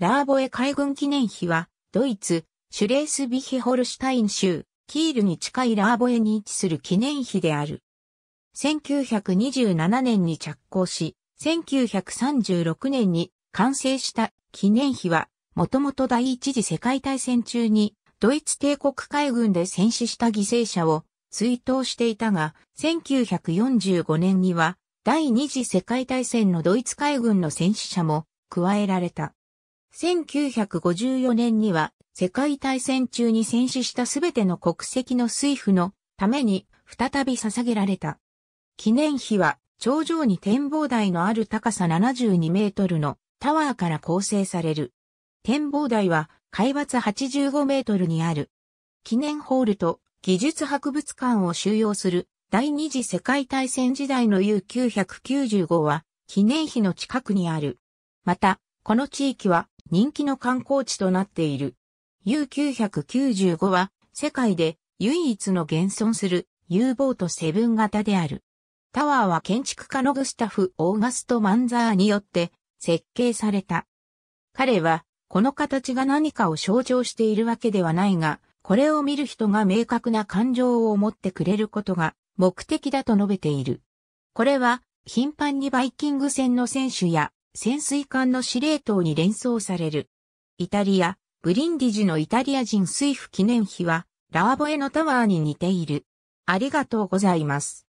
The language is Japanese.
ラーボエ海軍記念碑は、ドイツ、シュレースビヒホルシュタイン州、キールに近いラーボエに位置する記念碑である。1927年に着工し、1936年に完成した記念碑は、もともと第一次世界大戦中に、ドイツ帝国海軍で戦死した犠牲者を追悼していたが、1945年には、第二次世界大戦のドイツ海軍の戦死者も加えられた。1954年には世界大戦中に戦死したすべての国籍の水夫のために再び捧げられた。記念碑は頂上に展望台のある高さ72メートルのタワーから構成される。展望台は海抜85メートルにある。記念ホールと技術博物館を収容する第二次世界大戦時代の U995 は記念碑の近くにある。また、この地域は人気の観光地となっている。U995 は世界で唯一の現存する U ボートセブン型である。タワーは建築家のグスタフ・オーガスト・マンザーによって設計された。彼はこの形が何かを象徴しているわけではないが、これを見る人が明確な感情を持ってくれることが目的だと述べている。これは頻繁にバイキング戦の選手や潜水艦の司令塔に連想される。イタリア、ブリンディジのイタリア人水夫記念碑は、ラーボエのタワーに似ている。ありがとうございます。